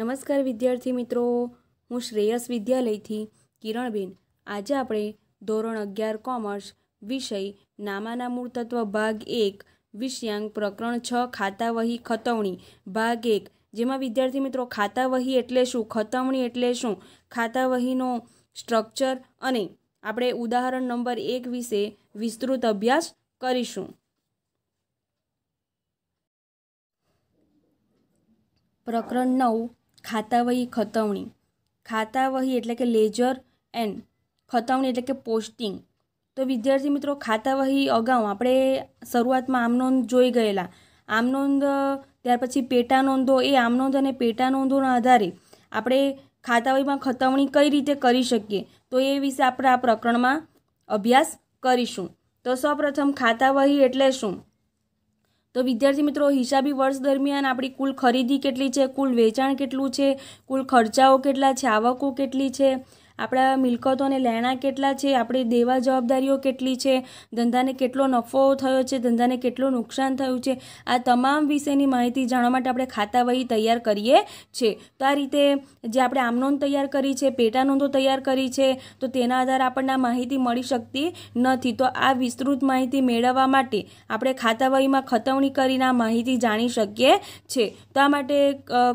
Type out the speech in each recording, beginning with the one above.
નમસ્કાર વિદ્યાર્થી મિત્રો હું શ્રેયસ વિદ્યાલયથી કિરણબેન આજે આપણે ધોરણ અગિયાર કોમર્સ વિષય નામાના મૂળ તત્વ ભાગ એક વિષયાંક પ્રકરણ છ ખાતા વહી ખતવણી ભાગ એક જેમાં વિદ્યાર્થી મિત્રો ખાતાવહી એટલે શું ખતવણી એટલે શું ખાતાવહીનો સ્ટ્રક્ચર અને આપણે ઉદાહરણ નંબર એક વિશે વિસ્તૃત અભ્યાસ કરીશું પ્રકરણ નવ ખાતા વહી ખતવણી ખાતા વહી એટલે કે લેજર એન્ડ ખતવણી એટલે કે પોસ્ટિંગ તો વિદ્યાર્થી મિત્રો ખાતા વહી અગાઉ આપણે શરૂઆતમાં આમનોંધ જોઈ ગયેલા આમનોંધ ત્યાર પછી પેટા નોંધો એ આમનોંધ અને પેટા નોંધોના આધારે આપણે ખાતા વહીમાં ખતવણી કઈ રીતે કરી શકીએ તો એ વિશે આપણે આ પ્રકરણમાં અભ્યાસ કરીશું તો સૌપ્રથમ ખાતા વહી એટલે શું તો વિદ્યાર્થી મિત્રો હિસાબી વર્ષ દરમિયાન આપણી કુલ ખરીદી કેટલી છે કુલ વેચાણ કેટલું છે કુલ ખર્ચાઓ કેટલા છે આવકો કેટલી છે આપણા મિલકતોને લેણા કેટલા છે આપણી દેવા જવાબદારીઓ કેટલી છે ધંધાને કેટલો નફો થયો છે ધંધાને કેટલું નુકસાન થયું છે આ તમામ વિશેની માહિતી જાણવા માટે આપણે ખાતાવહી તૈયાર કરીએ છીએ તો આ રીતે જે આપણે આમનોંધ તૈયાર કરી છે પેટા નોંધો તૈયાર કરી છે તો તેના આધારે આપણને માહિતી મળી શકતી નથી તો આ વિસ્તૃત માહિતી મેળવવા માટે આપણે ખાતાવહીમાં ખતવણી કરીને આ માહિતી જાણી શકીએ છીએ તો આ માટે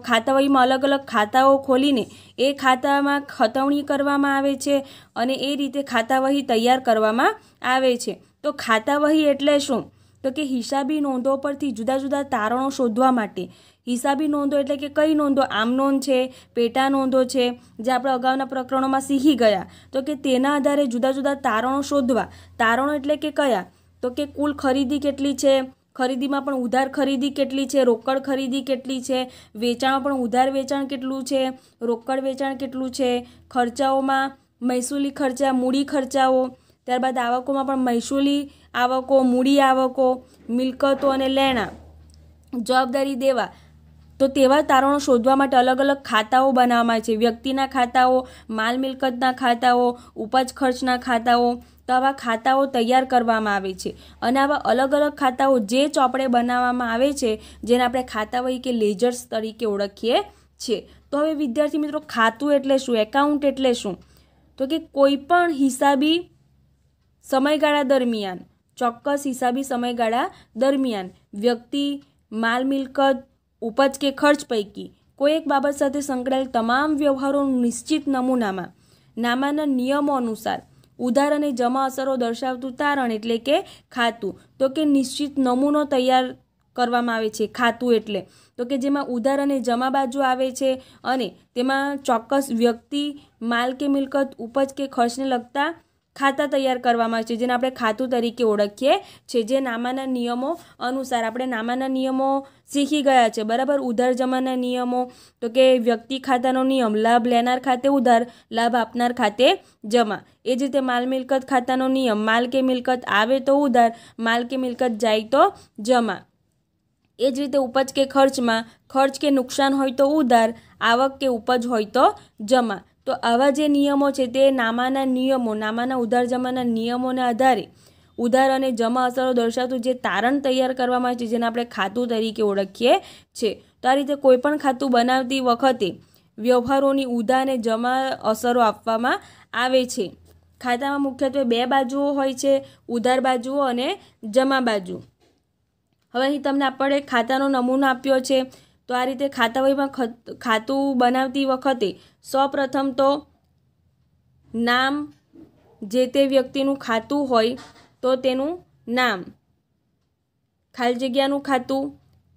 ખાતાવહીમાં અલગ અલગ ખાતાઓ ખોલીને એ ખાતામાં ખતવણી કરવા કરવામાં આવે છે અને એ રીતે ખાતાવહી તૈયાર કરવામાં આવે છે તો ખાતાવહી એટલે શું તો કે હિસાબી નોંધો પરથી જુદા જુદા તારણો શોધવા માટે હિસાબી નોંધો એટલે કે કઈ નોંધો આમ નોંધ છે પેટા નોંધો છે જે આપણે અગાઉના પ્રકરણોમાં શીખી ગયા તો કે તેના આધારે જુદા જુદા તારણો શોધવા તારણો એટલે કે કયા તો કે કુલ ખરીદી કેટલી છે ખરીદીમાં પણ ઉધાર ખરીદી કેટલી છે રોકડ ખરીદી કેટલી છે વેચાણ પણ ઉધાર વેચાણ કેટલું છે રોકડ વેચાણ કેટલું છે ખર્ચાઓમાં મહેસૂલી ખર્ચા મૂડી ખર્ચાઓ ત્યારબાદ આવકોમાં પણ મહેસૂલી આવકો મૂડી આવકો મિલકતો અને લેણા જવાબદારી દેવા તો તેવા તારણો શોધવા માટે અલગ અલગ ખાતાઓ બનાવવામાં આવે છે વ્યક્તિના ખાતાઓ માલ મિલકતના ખાતાઓ ઉપજ ખર્ચના ખાતાઓ તો આવા ખાતાઓ તૈયાર કરવામાં આવે છે અને આવા અલગ અલગ ખાતાઓ જે ચોપડે બનાવવામાં આવે છે જેને આપણે ખાતા ખાતાવહી કે લેજર્સ તરીકે ઓળખીએ છીએ તો હવે વિદ્યાર્થી મિત્રો ખાતું એટલે શું એકાઉન્ટ એટલે શું તો કે કોઈપણ હિસાબી સમયગાળા દરમિયાન ચોક્કસ હિસાબી સમયગાળા દરમિયાન વ્યક્તિ માલ મિલકત ઉપજ કે ખર્ચ પૈકી કોઈ એક બાબત સાથે સંકળાયેલ તમામ વ્યવહારો નિશ્ચિત નમૂનામાં નામાના નિયમો અનુસાર ઉધાર અને જમા અસરો દર્શાવતું તારણ એટલે કે ખાતું તો કે નિશ્ચિત નમૂનો તૈયાર કરવામાં આવે છે ખાતું એટલે તો કે જેમાં ઉધાર અને જમા બાજુ આવે છે અને તેમાં ચોક્કસ વ્યક્તિ માલ કે મિલકત ઉપજ કે ખર્ચને લગતા ખાતા તૈયાર કરવામાં આવે છે જેને આપણે ખાતું તરીકે ઓળખીએ છીએ જે નામાના નિયમો અનુસાર આપણે નામાના નિયમો શીખી ગયા છે બરાબર ઉધાર જમાના નિયમો તો કે વ્યક્તિ ખાતાનો નિયમ લાભ લેનાર ખાતે ઉધાર લાભ આપનાર ખાતે જમા એ જ રીતે માલ મિલકત ખાતાનો નિયમ માલ કે મિલકત આવે તો ઉધાર માલ કે મિલકત જાય તો જમા એ જ રીતે ઉપજ કે ખર્ચમાં ખર્ચ કે નુકસાન હોય તો ઉધાર આવક કે ઉપજ હોય તો જમા તો આવા જે નિયમો છે તે નામાના નિયમો નામાના ઉધાર જમાના નિયમોના આધારે ઉધાર અને જમા અસરો દર્શાવતું જે તારણ તૈયાર કરવામાં આવે છે જેને આપણે ખાતું તરીકે ઓળખીએ છીએ તો આ રીતે કોઈપણ ખાતું બનાવતી વખતે વ્યવહારોની ઉધાર અને જમા અસરો આપવામાં આવે છે ખાતામાં મુખ્યત્વે બે બાજુઓ હોય છે ઉધાર બાજુઓ અને જમા બાજુ હવે અહીં તમને આપણે ખાતાનો નમૂનો આપ્યો છે તો આ રીતે ખાતા ખાતાવહીમાં ખાતું બનાવતી વખતે સૌપ્રથમ તો નામ જે તે વ્યક્તિનું ખાતું હોય તો તેનું નામ ખાલી જગ્યાનું ખાતું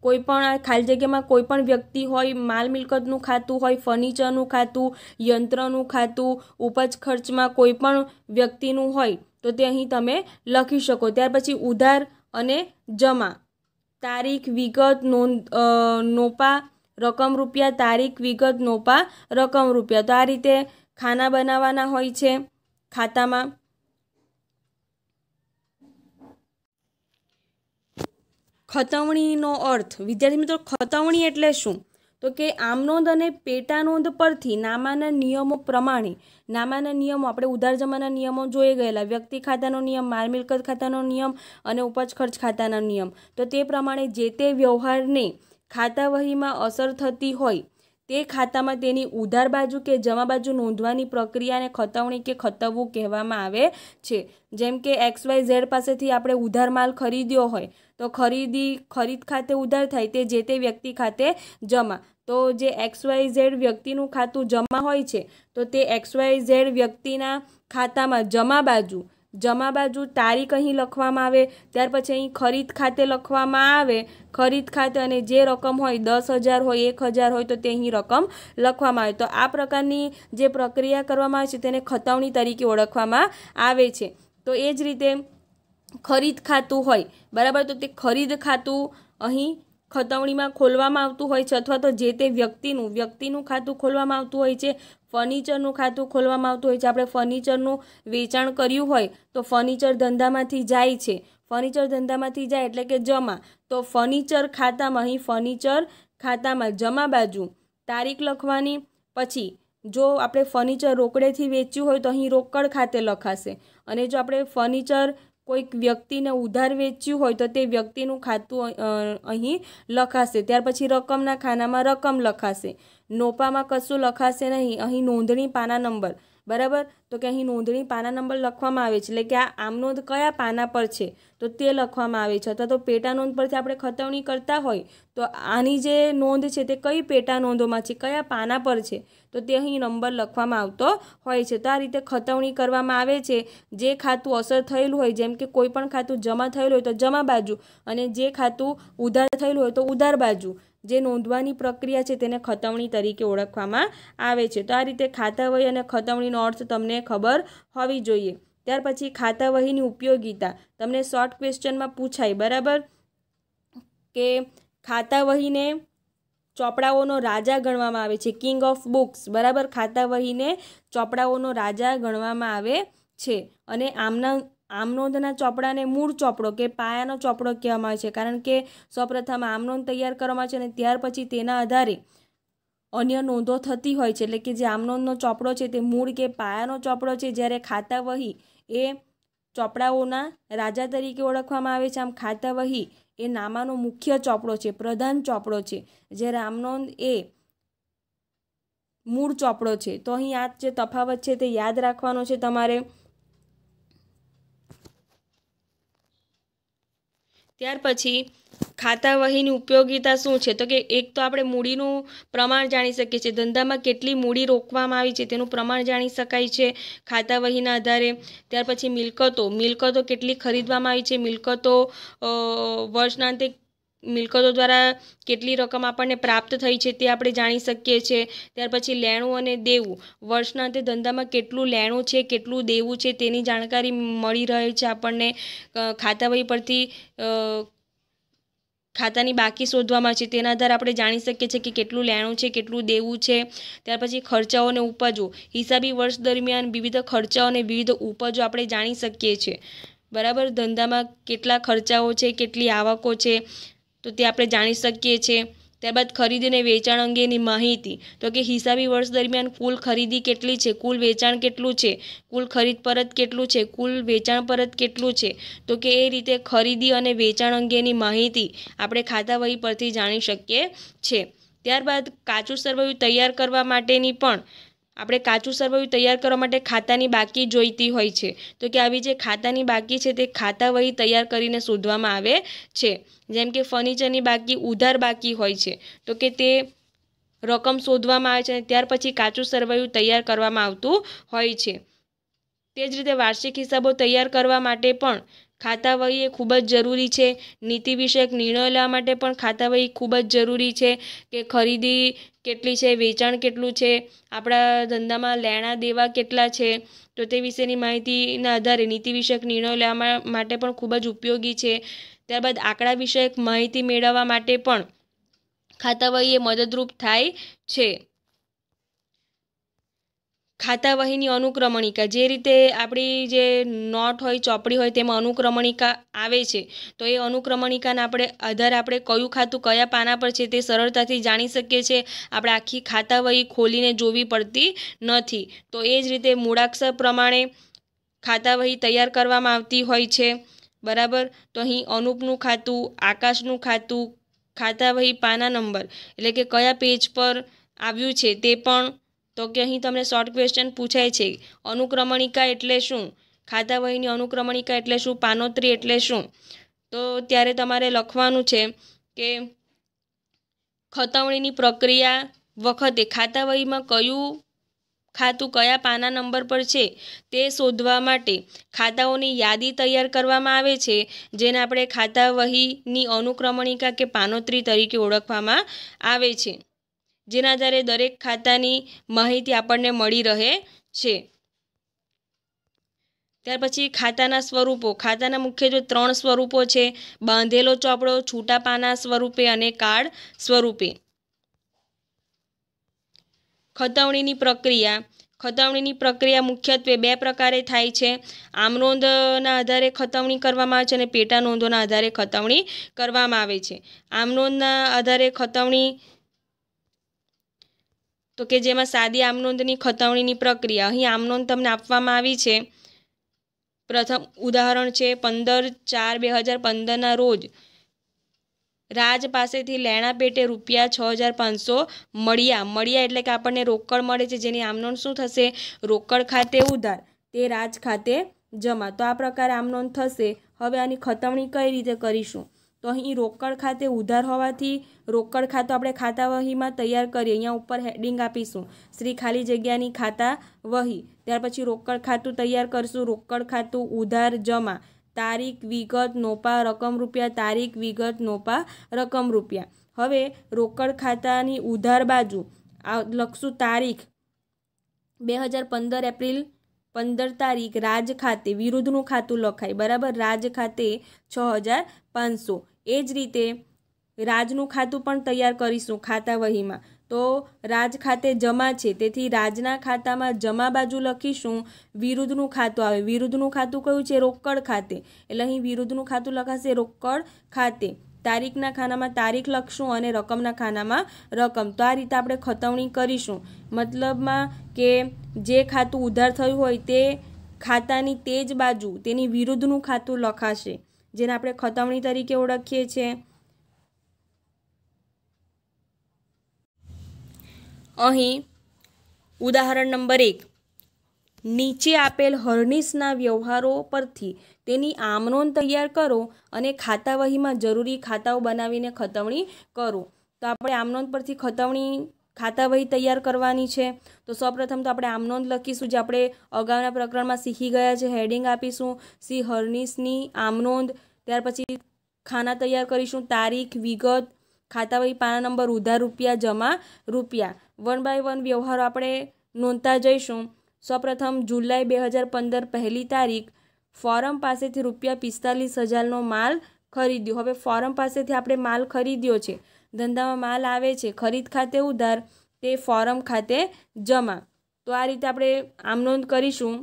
કોઈ પણ ખાલી જગ્યામાં કોઈ પણ વ્યક્તિ હોય માલ મિલકતનું ખાતું હોય ફર્નિચરનું ખાતું યંત્રનું ખાતું ઉપજ ખર્ચમાં કોઈ પણ વ્યક્તિનું હોય તો તે અહીં તમે લખી શકો ત્યાર પછી ઉધાર અને જમા તારીખ વિગત નોંધ નોપા રકમ રૂપિયા તારીખ વિગત નોપા રકમ રૂપિયા તો આ રીતે ખાના બનાવવાના હોય છે ખાતામાં ખતવણીનો અર્થ વિદ્યાર્થી મિત્રો ખતવણી એટલે શું તો કે આમનોંધ અને પેટાનોંધ પરથી નામાના નિયમો પ્રમાણે નામાના નિયમો આપણે ઉધાર જમાના નિયમો જોઈ ગયેલા વ્યક્તિ ખાતાનો નિયમ માલ મિલકત ખાતાનો નિયમ અને ઉપજ ખર્ચ ખાતાના નિયમ તો તે પ્રમાણે જે તે વ્યવહારને ખાતાવહીમાં અસર થતી હોય તે ખાતામાં તેની ઉધાર બાજુ કે જમા બાજુ નોંધવાની પ્રક્રિયાને ખતવણી કે ખતવવું કહેવામાં આવે છે જેમ કે એક્સ વાય ઝેડ પાસેથી આપણે ઉધાર માલ ખરીદ્યો હોય તો ખરીદી ખરીદ ખાતે ઉધાર થાય તે જે તે વ્યક્તિ ખાતે જમા તો જે એક્સ વાય ઝેડ વ્યક્તિનું ખાતું જમા હોય છે તો તે એક્સ વાય ઝેડ વ્યક્તિના ખાતામાં જમા બાજુ જમા બાજુ તારીખ અહીં લખવામાં આવે ત્યાર પછી અહીં ખરીદ ખાતે લખવામાં આવે ખરીદ ખાતે અને જે રકમ હોય દસ હજાર હોય એક હજાર હોય તો તે અહીં રકમ લખવામાં આવે તો આ પ્રકારની જે પ્રક્રિયા કરવામાં આવે છે તેને ખતવણી તરીકે ઓળખવામાં આવે છે તો એ જ રીતે ખરીદ ખાતું હોય બરાબર તો તે ખરીદ ખાતું અહીં ખતવણીમાં ખોલવામાં આવતું હોય છે અથવા તો જે તે વ્યક્તિનું વ્યક્તિનું ખાતું ખોલવામાં આવતું હોય છે ફર્નિચરનું ખાતું ખોલવામાં આવતું હોય છે આપણે ફર્નિચરનું વેચાણ કર્યું હોય તો ફર્નિચર ધંધામાંથી જાય છે ફર્નિચર ધંધામાંથી જાય એટલે કે જમા તો ફર્નિચર ખાતામાં અહીં ફર્નિચર ખાતામાં જમા બાજુ તારીખ લખવાની પછી જો આપણે ફર્નિચર રોકડેથી વેચ્યું હોય તો અહીં રોકડ ખાતે લખાશે અને જો આપણે ફર્નિચર કોઈક વ્યક્તિને ઉધાર વેચ્યું હોય તો તે વ્યક્તિનું ખાતું અહીં લખાશે ત્યાર પછી રકમના ખાનામાં રકમ લખાશે નોપામાં કશું લખાશે નહીં અહીં નોંધણી પાના નંબર બરાબર તો કે અહીં નોંધણી પાના નંબર લખવામાં આવે છે એટલે કે આ આમ નોંધ કયા પાના પર છે તો તે લખવામાં આવે છે અથવા તો પેટા નોંધ પરથી આપણે ખતવણી કરતા હોય તો આની જે નોંધ છે તે કઈ પેટા નોંધોમાં છે કયા પાના પર છે તો તે અહીં નંબર લખવામાં આવતો હોય છે તો આ રીતે ખતવણી કરવામાં આવે છે જે ખાતું અસર થયેલું હોય જેમ કે કોઈ પણ ખાતું જમા થયેલું હોય તો જમા બાજુ અને જે ખાતું ઉધાર થયેલું હોય તો ઉધાર બાજુ જે નોંધવાની પ્રક્રિયા છે તેને ખતવણી તરીકે ઓળખવામાં આવે છે તો આ રીતે ખાતાવહી અને ખતવણીનો અર્થ તમને ખબર હોવી જોઈએ ત્યાર પછી ખાતાવહીની ઉપયોગિતા તમને શોર્ટ ક્વેશ્ચનમાં પૂછાય બરાબર કે ખાતાવહીને ચોપડાઓનો રાજા ગણવામાં આવે છે કિંગ ઓફ બુક્સ બરાબર ખાતાવહીને ચોપડાઓનો રાજા ગણવામાં આવે છે અને આમના આમનોંદના ચોપડાને મૂળ ચોપડો કે પાયાનો ચોપડો કહેવામાં આવે છે કારણ કે સૌપ્રથમ આમનોંધ તૈયાર કરવામાં આવે છે અને ત્યાર પછી તેના આધારે અન્ય નોંધો થતી હોય છે એટલે કે જે આમનોંધનો ચોપડો છે તે મૂળ કે પાયાનો ચોપડો છે જ્યારે ખાતા વહી એ ચોપડાઓના રાજા તરીકે ઓળખવામાં આવે છે આમ ખાતા વહી એ નામાનો મુખ્ય ચોપડો છે પ્રધાન ચોપડો છે જ્યારે આમનોંદ એ મૂળ ચોપડો છે તો અહીં આ જે તફાવત છે તે યાદ રાખવાનો છે તમારે ત્યાર પછી ખાતા વહીની ઉપયોગીતા શું છે તો કે એક તો આપણે મૂડીનું પ્રમાણ જાણી શકીએ છીએ ધંધામાં કેટલી મૂડી રોકવામાં આવી છે તેનું પ્રમાણ જાણી શકાય છે ખાતા વહીના આધારે ત્યાર પછી મિલકતો મિલકતો કેટલી ખરીદવામાં આવી છે મિલકતો વર્ષના અંતે મિલકતો દ્વારા કેટલી રકમ આપણને પ્રાપ્ત થઈ છે તે આપણે જાણી શકીએ છીએ ત્યાર પછી લેણું અને દેવું વર્ષના અંતે ધંધામાં કેટલું લેણું છે કેટલું દેવું છે તેની જાણકારી મળી રહે છે આપણને ખાતાવહી પરથી ખાતાની બાકી શોધવામાં છે તેના આધારે આપણે જાણી શકીએ છીએ કે કેટલું લેણું છે કેટલું દેવું છે ત્યાર પછી ખર્ચાઓ અને ઉપજો હિસાબી વર્ષ દરમિયાન વિવિધ ખર્ચાઓ અને વિવિધ ઉપજો આપણે જાણી શકીએ છીએ બરાબર ધંધામાં કેટલા ખર્ચાઓ છે કેટલી આવકો છે તો તે આપણે જાણી શકીએ છીએ ત્યારબાદ ખરીદી અને વેચાણ અંગેની માહિતી તો કે હિસાબી વર્ષ દરમિયાન કુલ ખરીદી કેટલી છે કુલ વેચાણ કેટલું છે કુલ ખરીદ પરત કેટલું છે કુલ વેચાણ પરત કેટલું છે તો કે એ રીતે ખરીદી અને વેચાણ અંગેની માહિતી આપણે ખાતા ખાતાવહી પરથી જાણી શકીએ છીએ ત્યારબાદ કાચું સરવૈયું તૈયાર કરવા માટેની પણ આપણે કાચું સરવૈયું તૈયાર કરવા માટે ખાતાની બાકી જોઈતી હોય છે તો કે આવી જે ખાતાની બાકી છે તે ખાતા વહી તૈયાર કરીને શોધવામાં આવે છે જેમ કે ફર્નિચરની બાકી ઉધાર બાકી હોય છે તો કે તે રકમ શોધવામાં આવે છે અને ત્યાર પછી કાચું સરવૈયું તૈયાર કરવામાં આવતું હોય છે તે જ રીતે વાર્ષિક હિસાબો તૈયાર કરવા માટે પણ ખાતા વહી એ ખૂબ જ જરૂરી છે નીતિ વિષયક નિર્ણયો લેવા માટે પણ ખાતા વહી ખૂબ જ જરૂરી છે કે ખરીદી કેટલી છે વેચાણ કેટલું છે આપણા ધંધામાં લેણા દેવા કેટલા છે તો તે વિશેની માહિતીના આધારે નીતિ વિષયક નિર્ણયો લેવા માટે પણ ખૂબ જ ઉપયોગી છે ત્યારબાદ આંકડા વિષયક માહિતી મેળવવા માટે પણ ખાતા ખાતાવહીએ મદદરૂપ થાય છે ખાતાવાહીની અનુક્રમણિકા જે રીતે આપણી જે નોટ હોય ચોપડી હોય તેમાં અનુક્રમણિકા આવે છે તો એ અનુક્રમણિકાના આપણે આધાર આપણે કયું ખાતું કયા પાના પર છે તે સરળતાથી જાણી શકીએ છીએ આપણે આખી ખાતાવહી ખોલીને જોવી પડતી નથી તો એ જ રીતે મૂળાક્ષર પ્રમાણે ખાતાવહી તૈયાર કરવામાં આવતી હોય છે બરાબર તો અહીં અનુપનું ખાતું આકાશનું ખાતું ખાતાવહી પાના નંબર એટલે કે કયા પેજ પર આવ્યું છે તે પણ તો કે અહીં તમને શોર્ટ ક્વેશ્ચન પૂછાય છે અનુક્રમણિકા એટલે શું ખાતા વહીની અનુક્રમણિકા એટલે શું પાનોત્રી એટલે શું તો ત્યારે તમારે લખવાનું છે કે ખતવણીની પ્રક્રિયા વખતે ખાતા વહીમાં કયું ખાતું કયા પાના નંબર પર છે તે શોધવા માટે ખાતાઓની યાદી તૈયાર કરવામાં આવે છે જેને આપણે ખાતા વહીની અનુક્રમણિકા કે પાનોત્રી તરીકે ઓળખવામાં આવે છે જેના આધારે દરેક ખાતાની માહિતી આપણને મળી રહે છે ત્યાર પછી ખાતાના સ્વરૂપો ખાતાના મુખ્ય જો ત્રણ સ્વરૂપો છે બાંધેલો ચોપડો છૂટા પાના સ્વરૂપે અને કાર્ડ સ્વરૂપે ખતવણીની પ્રક્રિયા ખતવણીની પ્રક્રિયા મુખ્યત્વે બે પ્રકારે થાય છે આમ નોંધના આધારે ખતવણી કરવામાં આવે છે અને પેટા નોંધોના આધારે ખતવણી કરવામાં આવે છે આમ નોંધના આધારે ખતવણી તો કે જેમાં સાદી આમનોંધની ખતવણીની પ્રક્રિયા અહીં આમનોંધ તમને આપવામાં આવી છે પ્રથમ ઉદાહરણ છે પંદર ચાર બે હજાર પંદરના રોજ રાજ પાસેથી લેણા પેટે રૂપિયા છ હજાર પાંચસો મળ્યા મળ્યા એટલે કે આપણને રોકડ મળે છે જેની આમનોંધ શું થશે રોકડ ખાતે ઉધાર તે રાજ ખાતે જમા તો આ પ્રકારે આમનોંધ થશે હવે આની ખતવણી કઈ રીતે કરીશું તો અહીં રોકડ ખાતે ઉધાર હોવાથી રોકડ ખાતું આપણે ખાતા વહીમાં તૈયાર કરીએ અહીંયા ઉપર હેડિંગ આપીશું શ્રી ખાલી જગ્યાની ખાતા વહી ત્યાર પછી રોકડ ખાતું તૈયાર કરશું રોકડ ખાતું ઉધાર જમા તારીખ વિગત નોપા રકમ રૂપિયા તારીખ વિગત નોપા રકમ રૂપિયા હવે રોકડ ખાતાની ઉધાર બાજુ લખશું તારીખ બે હજાર પંદર એપ્રિલ પંદર તારીખ રાજ ખાતે વિરુદ્ધનું ખાતું લખાય બરાબર રાજ ખાતે છ હજાર પાંચસો એ જ રીતે રાજનું ખાતું પણ તૈયાર કરીશું ખાતા વહીમાં તો રાજ ખાતે જમા છે તેથી રાજના ખાતામાં જમા બાજુ લખીશું વિરુદ્ધનું ખાતું આવે વિરુદ્ધનું ખાતું કયું છે રોકડ ખાતે એટલે અહીં વિરુદ્ધનું ખાતું લખાશે રોકડ ખાતે તારીખના ખાનામાં તારીખ લખશું અને રકમના ખાનામાં રકમ તો આ રીતે આપણે ખતવણી કરીશું મતલબમાં કે જે ખાતું ઉધાર થયું હોય તે ખાતાની તે જ બાજુ તેની વિરુદ્ધનું ખાતું લખાશે જેને આપણે ખતવણી તરીકે ઓળખીએ છીએ અહીં ઉદાહરણ નંબર એક નીચે આપેલ હર્નિશના વ્યવહારો પરથી તેની આમનોંધ તૈયાર કરો અને ખાતાવહીમાં જરૂરી ખાતાઓ બનાવીને ખતવણી કરો તો આપણે આમનોંધ પરથી ખતવણી ખાતાવહી તૈયાર કરવાની છે તો સૌપ્રથમ તો આપણે આમનોંધ લખીશું જે આપણે અગાઉના પ્રકરણમાં શીખી ગયા છે હેડિંગ આપીશું સી હર્નિસની આમનોંધ ત્યાર પછી ખાના તૈયાર કરીશું તારીખ વિગત ખાતાવહી પાના નંબર ઉધાર રૂપિયા જમા રૂપિયા વન બાય વન વ્યવહારો આપણે નોંધતા જઈશું સૌપ્રથમ જુલાઈ બે હજાર પંદર પહેલી તારીખ ફોરમ પાસેથી રૂપિયા પિસ્તાલીસ હજારનો માલ ખરીદ્યો હવે ફોરમ પાસેથી આપણે માલ ખરીદ્યો છે ધંધામાં માલ આવે છે ખરીદ ખાતે ઉધાર તે ફોરમ ખાતે જમા તો આ રીતે આપણે આમ નોંધ કરીશું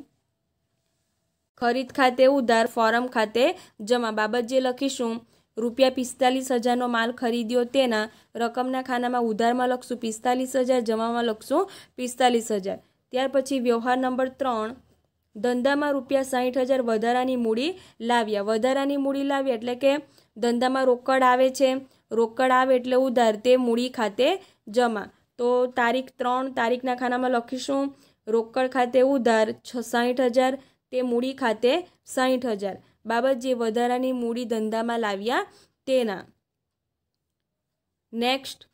ખરીદ ખાતે ઉધાર ફોરમ ખાતે જમા બાબત જે લખીશું રૂપિયા પિસ્તાલીસ હજારનો માલ ખરીદ્યો તેના રકમના ખાનામાં ઉધારમાં લખશું પિસ્તાલીસ હજાર જમામાં લખશું પિસ્તાલીસ હજાર ત્યાર પછી વ્યવહાર નંબર ત્રણ ધંધામાં રૂપિયા સાહીઠ હજાર વધારાની મૂડી લાવ્યા વધારાની મૂડી લાવી એટલે કે ધંધામાં રોકડ આવે છે રોકડ આવે એટલે ઉધાર તે મૂડી ખાતે જમા તો તારીખ ત્રણ તારીખના ખાનામાં લખીશું રોકડ ખાતે ઉધાર છ સાહીઠ હજાર તે મૂડી ખાતે સાહીઠ હજાર બાબત જે વધારાની મૂડી ધંધામાં લાવ્યા તેના નેક્સ્ટ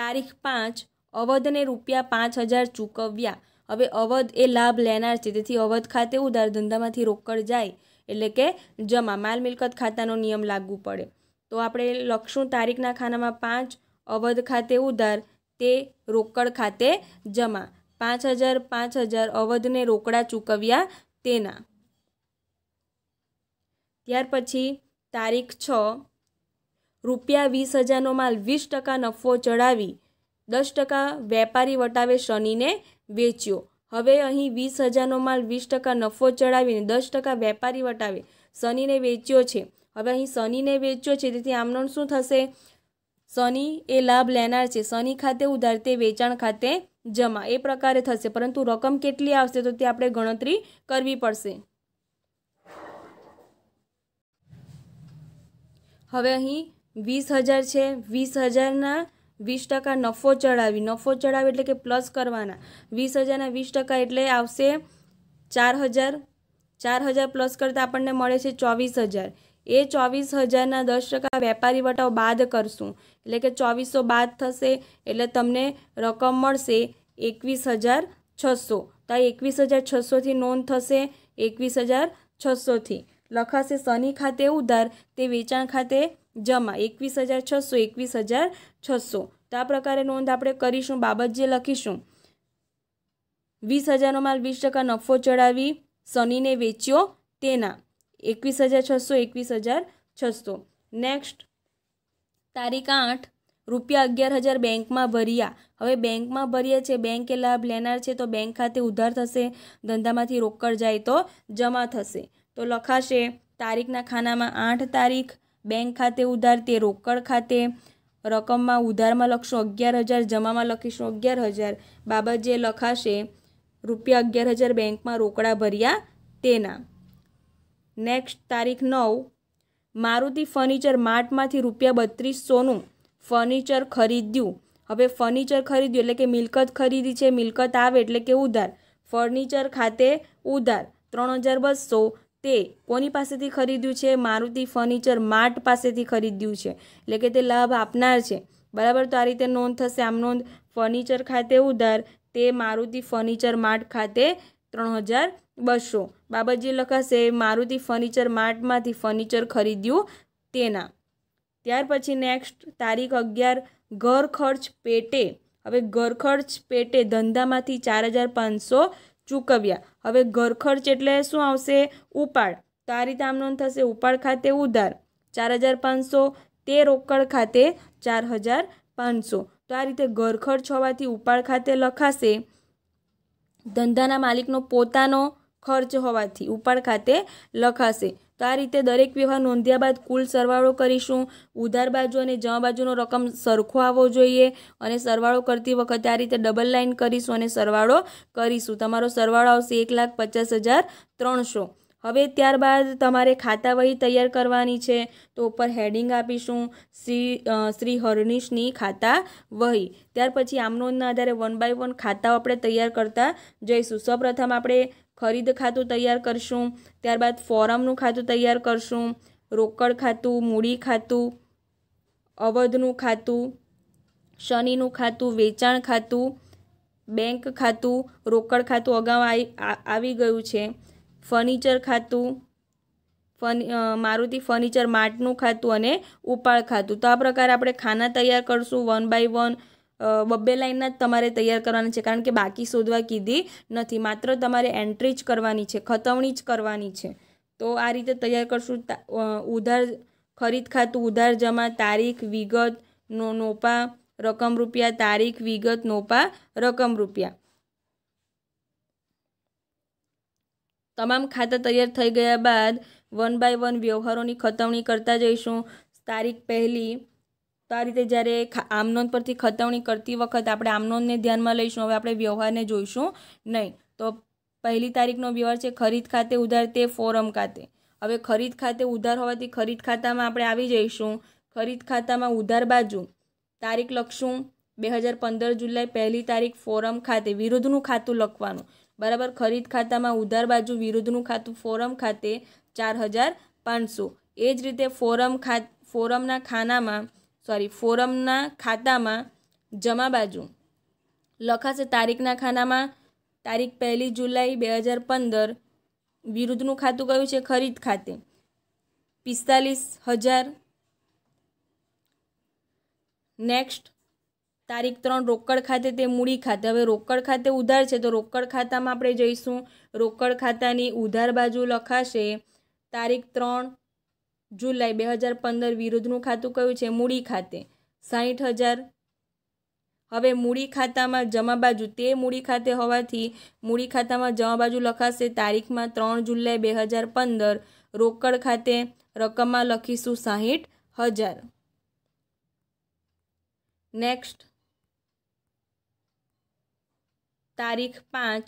તારીખ પાંચ અવધને રૂપિયા પાંચ હજાર ચૂકવ્યા હવે અવધ એ લાભ લેનાર છે તેથી અવધ ખાતે ઉધાર ધંધામાંથી રોકડ જાય એટલે કે જમા માલ મિલકત ખાતાનો નિયમ લાગુ પડે તો આપણે લખશું તારીખના ખાનામાં પાંચ અવધ ખાતે ઉધાર તે રોકડ ખાતે જમા પાંચ હજાર પાંચ હજાર અવધને રોકડા ચૂકવ્યા તેના ત્યાર પછી તારીખ છ રૂપિયા વીસ હજારનો માલ વીસ ટકા નફો ચડાવી દસ ટકા વેપારી વટાવે શનિને વેચ્યો હવે અહીં વીસ હજારનો માલ વીસ ટકા નફો ચડાવીને દસ ટકા વેપારી વટાવે શનિને વેચ્યો છે હવે અહીં શનિને વેચ્યો છે તેથી આમનો શું થશે શનિ એ લાભ લેનાર છે શનિ ખાતે ઉધાર તે વેચાણ ખાતે જમા એ પ્રકારે થશે પરંતુ રકમ કેટલી આવશે તો તે આપણે ગણતરી કરવી પડશે હવે અહીં વીસ હજાર છે વીસ હજારના વીસ ટકા નફો ચડાવી નફો ચડાવી એટલે કે પ્લસ કરવાના વીસ હજારના વીસ ટકા એટલે આવશે ચાર હજાર ચાર હજાર પ્લસ કરતાં આપણને મળે છે ચોવીસ હજાર એ ચોવીસ હજારના દસ ટકા વેપારી વટાવ બાદ કરશું એટલે કે ચોવીસો બાદ થશે એટલે તમને રકમ મળશે એકવીસ હજાર છસો તો આ એકવીસ હજાર છસોથી નોંધ થશે એકવીસ હજાર છસોથી લખાશે શનિ ખાતે ઉધાર તે વેચાણ ખાતે જમા એકવીસ હજાર છસો એકવીસ હજાર છસો તો આ પ્રકારે નોંધ આપણે કરીશું બાબત જે લખીશું વીસ હજારનો માલ વીસ ટકા નફો ચડાવી શનિને વેચ્યો તેના એકવીસ હજાર છસો એકવીસ હજાર છસો નેક્સ્ટ તારીખ આઠ રૂપિયા અગિયાર હજાર બેંકમાં ભર્યા હવે બેંકમાં ભર્યા છે બેંકે લાભ લેનાર છે તો બેંક ખાતે ઉધાર થશે ધંધામાંથી રોકડ જાય તો જમા થશે તો લખાશે તારીખના ખાનામાં આઠ તારીખ બેંક ખાતે ઉધાર તે રોકડ ખાતે રકમમાં ઉધારમાં લખશો અગિયાર હજાર જમામાં લખીશું અગિયાર હજાર બાબત જે લખાશે રૂપિયા અગિયાર હજાર બેંકમાં રોકડા ભર્યા તેના નેક્સ્ટ તારીખ નવ મારુતિ ફર્નિચર માર્ટમાંથી રૂપિયા બત્રીસોનું ફર્નિચર ખરીદ્યું હવે ફર્નિચર ખરીદ્યું એટલે કે મિલકત ખરીદી છે મિલકત આવે એટલે કે ઉધાર ફર્નિચર ખાતે ઉધાર ત્રણ હજાર બસો તે કોની પાસેથી ખરીદ્યું છે મારુતિ ફર્નિચર માર્ટ પાસેથી ખરીદ્યું છે એટલે કે તે લાભ આપનાર છે બરાબર તો આ રીતે નોંધ થશે આમ નોંધ ફર્નિચર ખાતે ઉધાર તે મારુતિ ફર્નિચર માર્ટ ખાતે ત્રણ હજાર બસો બાબત જે લખાશે મારુતિ ફર્નિચર માર્ટમાંથી ફર્નિચર ખરીદ્યું તેના ત્યાર પછી નેક્સ્ટ તારીખ અગિયાર ઘર ખર્ચ પેટે હવે ઘર ખર્ચ પેટે ધંધામાંથી ચાર હજાર પાંચસો ચૂકવ્યા હવે ઘર એટલે શું આવશે ઉપાડ તો આ રીતે આમ નોંધ થશે ઉપાડ ખાતે ઉધાર ચાર હજાર પાંચસો તે રોકડ ખાતે ચાર હજાર પાંચસો તો આ રીતે ઘર ખર્ચ હોવાથી ઉપાડ ખાતે લખાશે ધંધાના માલિકનો પોતાનો ખર્ચ હોવાથી ઉપાડ ખાતે લખાશે તો આ રીતે દરેક વ્યવહાર નોંધ્યા બાદ કુલ સરવાળો કરીશું ઉધાર બાજુ અને જમા બાજુનો રકમ સરખો આવવો જોઈએ અને સરવાળો કરતી વખતે આ રીતે ડબલ લાઇન કરીશું અને સરવાળો કરીશું તમારો સરવાળો આવશે એક લાખ પચાસ હજાર ત્રણસો હવે ત્યારબાદ તમારે ખાતા વહી તૈયાર કરવાની છે તો ઉપર હેડિંગ આપીશું શ્રી શ્રી હરનીશની ખાતા વહી ત્યાર પછી આમનોંધના આધારે વન બાય વન ખાતાઓ આપણે તૈયાર કરતા જઈશું સૌપ્રથમ આપણે ખરીદ ખાતું તૈયાર કરશું ત્યારબાદ ફોરમનું ખાતું તૈયાર કરશું રોકડ ખાતું મૂડી ખાતું અવધનું ખાતું શનિનું ખાતું વેચાણ ખાતું બેંક ખાતું રોકડ ખાતું અગાઉ આવી ગયું છે ફર્નિચર ખાતું ફર્નિ મારુતિ ફર્નિચર માટનું ખાતું અને ઉપાડ ખાતું તો આ પ્રકારે આપણે ખાના તૈયાર કરશું વન બાય વન બબ્બે લાઇનના જ તમારે તૈયાર કરવાના છે કારણ કે બાકી શોધવા કીધી નથી માત્ર તમારે એન્ટ્રી જ કરવાની છે ખતવણી જ કરવાની છે તો આ રીતે તૈયાર કરશું ઉધાર ખરીદ ખાતું ઉધાર જમા તારીખ વિગત નો નોપા રકમ રૂપિયા તારીખ વિગત નોપા રકમ રૂપિયા તમામ ખાતા તૈયાર થઈ ગયા બાદ વન બાય વન વ્યવહારોની ખતવણી કરતા જઈશું તારીખ પહેલી તો આ રીતે જ્યારે આમનોંધ પરથી ખતવણી કરતી વખત આપણે આમનોંધને ધ્યાનમાં લઈશું હવે આપણે વ્યવહારને જોઈશું નહીં તો પહેલી તારીખનો વ્યવહાર છે ખરીદ ખાતે ઉધાર તે ફોરમ ખાતે હવે ખરીદ ખાતે ઉધાર હોવાથી ખરીદ ખાતામાં આપણે આવી જઈશું ખરીદ ખાતામાં ઉધાર બાજુ તારીખ લખશું બે હજાર પંદર જુલાઈ પહેલી તારીખ ફોરમ ખાતે વિરુદ્ધનું ખાતું લખવાનું બરાબર ખરીદ ખાતામાં ઉધાર બાજુ વિરુદ્ધનું ખાતું ફોરમ ખાતે ચાર હજાર પાંચસો એ જ રીતે ફોરમ ખા ફોરમના ખાનામાં સોરી ફોરમના ખાતામાં જમા બાજુ લખાશે તારીખના ખાનામાં તારીખ પહેલી જુલાઈ બે હજાર પંદર વિરુદ્ધનું ખાતું કયું છે ખરીદ ખાતે પિસ્તાલીસ હજાર નેક્સ્ટ તારીખ ત્રણ રોકડ ખાતે તે મૂડી ખાતે હવે રોકડ ખાતે ઉધાર છે તો રોકડ ખાતામાં આપણે જઈશું રોકડ ખાતાની ઉધાર બાજુ લખાશે તારીખ ત્રણ જુલાઈ બે હજાર પંદર વિરુદ્ધનું ખાતું કયું છે મૂડી ખાતે સાહીઠ હજાર હવે મૂડી ખાતામાં જમા બાજુ તે મૂડી ખાતે હોવાથી મૂડી ખાતામાં જમા બાજુ લખાશે તારીખમાં ત્રણ જુલાઈ બે હજાર પંદર રોકડ ખાતે રકમમાં લખીશું સાહીઠ હજાર નેક્સ્ટ તારીખ પાંચ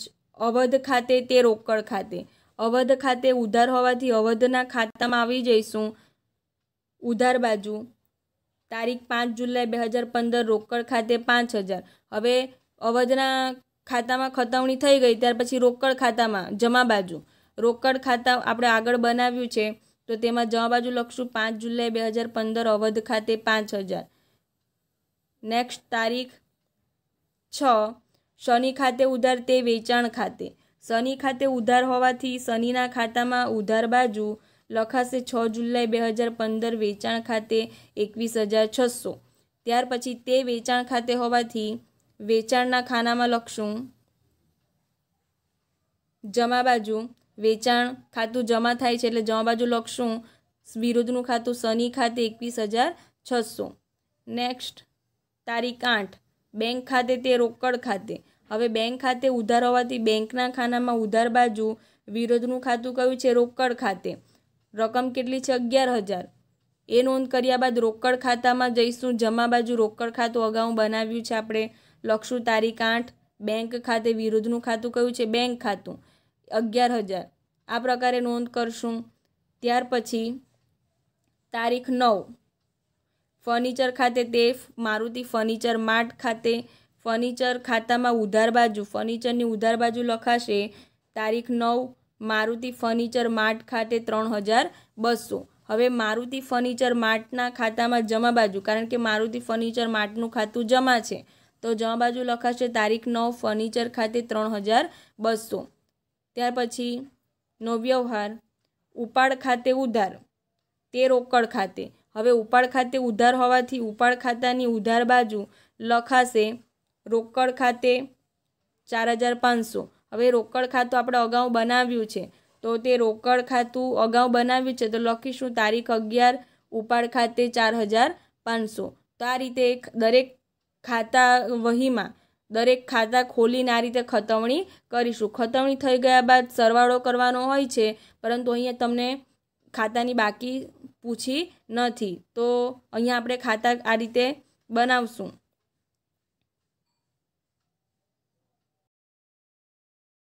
અવધ ખાતે તે રોકડ ખાતે અવધ ખાતે ઉધાર હોવાથી અવધના ખાતામાં આવી જઈશું ઉધાર બાજુ તારીખ પાંચ જુલાઈ બે હજાર પંદર રોકડ ખાતે પાંચ હજાર હવે અવધના ખાતામાં ખતવણી થઈ ગઈ ત્યાર પછી રોકડ ખાતામાં જમા બાજુ રોકડ ખાતા આપણે આગળ બનાવ્યું છે તો તેમાં જમા બાજુ લખશું પાંચ જુલાઈ બે હજાર પંદર અવધ ખાતે પાંચ હજાર નેક્સ્ટ તારીખ છ શનિ ખાતે ઉધાર તે વેચાણ ખાતે શનિ ખાતે ઉધાર હોવાથી શનિના ખાતામાં ઉધાર બાજુ લખાશે છ જુલાઈ બે હજાર પંદર વેચાણ ખાતે એકવીસ હજાર છસો ત્યાર પછી તે વેચાણ ખાતે હોવાથી વેચાણના ખાનામાં લખશું જમા બાજુ વેચાણ ખાતું જમા થાય છે એટલે જમા બાજુ લખશું વિરુદ્ધનું ખાતું શનિ ખાતે એકવીસ હજાર છસો નેક્સ્ટ તારીખ આઠ બેંક ખાતે તે રોકડ ખાતે હવે બેંક ખાતે ઉધાર હોવાથી બેંકના ખાનામાં ઉધાર બાજુ વિરોધનું ખાતું કયું છે રોકડ ખાતે રકમ કેટલી છે અગિયાર હજાર એ નોંધ કર્યા બાદ રોકડ ખાતામાં જઈશું જમા બાજુ રોકડ ખાતું અગાઉ બનાવ્યું છે આપણે લખશું તારીખ આઠ બેંક ખાતે વિરોધનું ખાતું કયું છે બેંક ખાતું અગિયાર હજાર આ પ્રકારે નોંધ કરશું ત્યાર પછી તારીખ નવ ફર્નિચર ખાતે તે મારુતિ ફર્નિચર માર્ટ ખાતે ફર્નિચર ખાતામાં ઉધાર બાજુ ફર્નિચરની ઉધાર બાજુ લખાશે તારીખ નવ મારુતિ ફર્નિચર માર્ટ ખાતે ત્રણ હજાર બસો હવે મારુતિ ફર્નિચર માર્ટના ખાતામાં જમા બાજુ કારણ કે મારુતિ ફર્નિચર માર્ટનું ખાતું જમા છે તો જમા બાજુ લખાશે તારીખ નવ ફર્નિચર ખાતે ત્રણ હજાર બસો ત્યાર પછી નો વ્યવહાર ઉપાડ ખાતે ઉધાર તે રોકડ ખાતે હવે ઉપાડ ખાતે ઉધાર હોવાથી ઉપાડ ખાતાની ઉધાર બાજુ લખાશે રોકડ ખાતે ચાર હજાર પાંચસો હવે રોકડ ખાતું આપણે અગાઉ બનાવ્યું છે તો તે રોકડ ખાતું અગાઉ બનાવ્યું છે તો લખીશું તારીખ અગિયાર ઉપાડ ખાતે ચાર હજાર પાંચસો તો આ રીતે એક દરેક ખાતા વહીમાં દરેક ખાતા ખોલીને આ રીતે ખતવણી કરીશું ખતવણી થઈ ગયા બાદ સરવાળો કરવાનો હોય છે પરંતુ અહીંયા તમને ખાતાની બાકી પૂછી નથી તો અહીંયા આપણે ખાતા આ રીતે બનાવશું